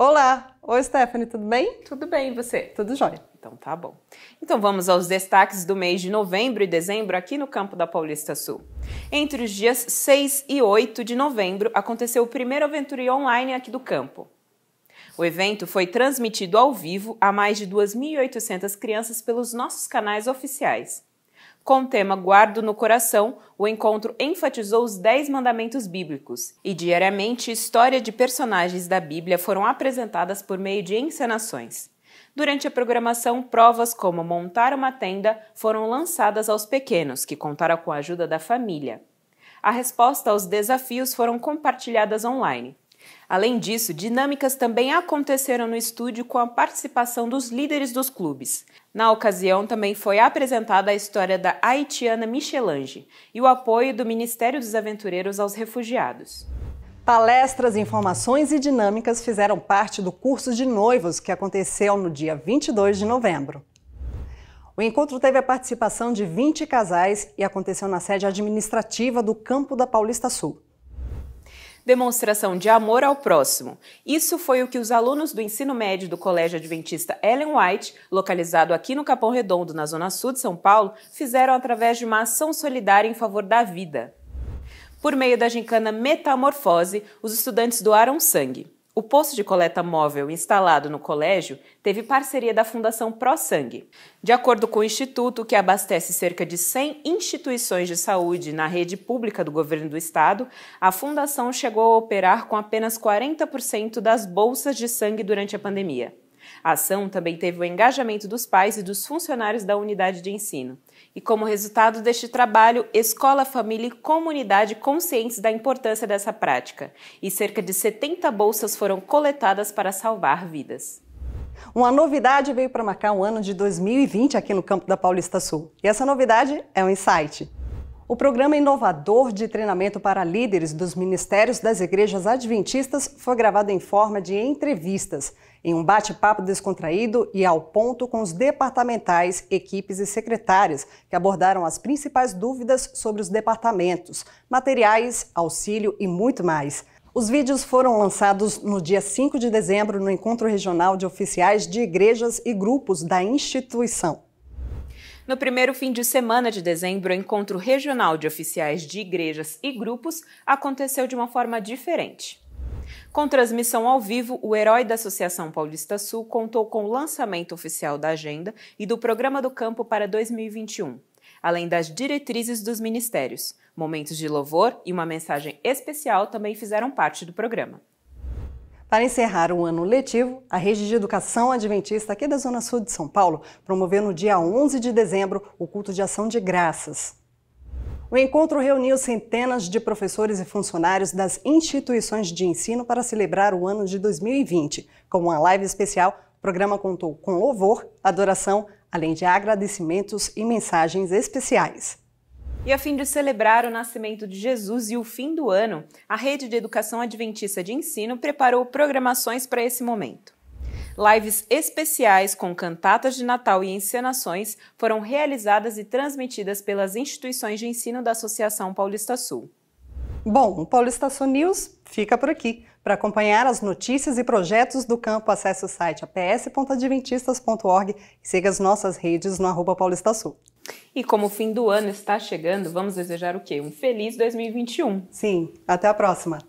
Olá! Oi, Stephanie, tudo bem? Tudo bem, e você? Tudo jóia. Então tá bom. Então vamos aos destaques do mês de novembro e dezembro aqui no campo da Paulista Sul. Entre os dias 6 e 8 de novembro aconteceu o primeiro Aventuri Online aqui do campo. O evento foi transmitido ao vivo a mais de 2.800 crianças pelos nossos canais oficiais. Com o tema Guardo no Coração, o encontro enfatizou os dez mandamentos bíblicos, e diariamente história de personagens da Bíblia foram apresentadas por meio de encenações. Durante a programação, provas como montar uma tenda foram lançadas aos pequenos, que contaram com a ajuda da família. A resposta aos desafios foram compartilhadas online. Além disso, dinâmicas também aconteceram no estúdio com a participação dos líderes dos clubes. Na ocasião, também foi apresentada a história da haitiana Michelange e o apoio do Ministério dos Aventureiros aos refugiados. Palestras, informações e dinâmicas fizeram parte do curso de noivos que aconteceu no dia 22 de novembro. O encontro teve a participação de 20 casais e aconteceu na sede administrativa do Campo da Paulista Sul demonstração de amor ao próximo. Isso foi o que os alunos do ensino médio do Colégio Adventista Ellen White, localizado aqui no Capão Redondo, na Zona Sul de São Paulo, fizeram através de uma ação solidária em favor da vida. Por meio da gincana Metamorfose, os estudantes doaram sangue. O posto de coleta móvel instalado no colégio teve parceria da Fundação Pro Sangue. De acordo com o instituto, que abastece cerca de 100 instituições de saúde na rede pública do governo do estado, a fundação chegou a operar com apenas 40% das bolsas de sangue durante a pandemia. A ação também teve o engajamento dos pais e dos funcionários da unidade de ensino. E como resultado deste trabalho, escola, família e comunidade conscientes da importância dessa prática. E cerca de 70 bolsas foram coletadas para salvar vidas. Uma novidade veio para marcar o um ano de 2020 aqui no campo da Paulista Sul. E essa novidade é o Insight. O programa inovador de treinamento para líderes dos ministérios das igrejas adventistas foi gravado em forma de entrevistas, em um bate-papo descontraído e ao ponto com os departamentais, equipes e secretários, que abordaram as principais dúvidas sobre os departamentos, materiais, auxílio e muito mais. Os vídeos foram lançados no dia 5 de dezembro no Encontro Regional de Oficiais de Igrejas e Grupos da instituição. No primeiro fim de semana de dezembro, o encontro regional de oficiais de igrejas e grupos aconteceu de uma forma diferente. Com transmissão ao vivo, o herói da Associação Paulista Sul contou com o lançamento oficial da agenda e do programa do campo para 2021, além das diretrizes dos ministérios. Momentos de louvor e uma mensagem especial também fizeram parte do programa. Para encerrar o ano letivo, a Rede de Educação Adventista aqui da Zona Sul de São Paulo promoveu no dia 11 de dezembro o culto de ação de graças. O encontro reuniu centenas de professores e funcionários das instituições de ensino para celebrar o ano de 2020. Com uma live especial, o programa contou com louvor, adoração, além de agradecimentos e mensagens especiais. E a fim de celebrar o nascimento de Jesus e o fim do ano, a Rede de Educação Adventista de Ensino preparou programações para esse momento. Lives especiais com cantatas de Natal e encenações foram realizadas e transmitidas pelas instituições de ensino da Associação Paulista Sul. Bom, o Paulista Sul News fica por aqui. Para acompanhar as notícias e projetos do campo, acesse o site aps.adventistas.org e siga as nossas redes no arroba Paulista Sul. E como o fim do ano está chegando, vamos desejar o quê? Um feliz 2021. Sim, até a próxima.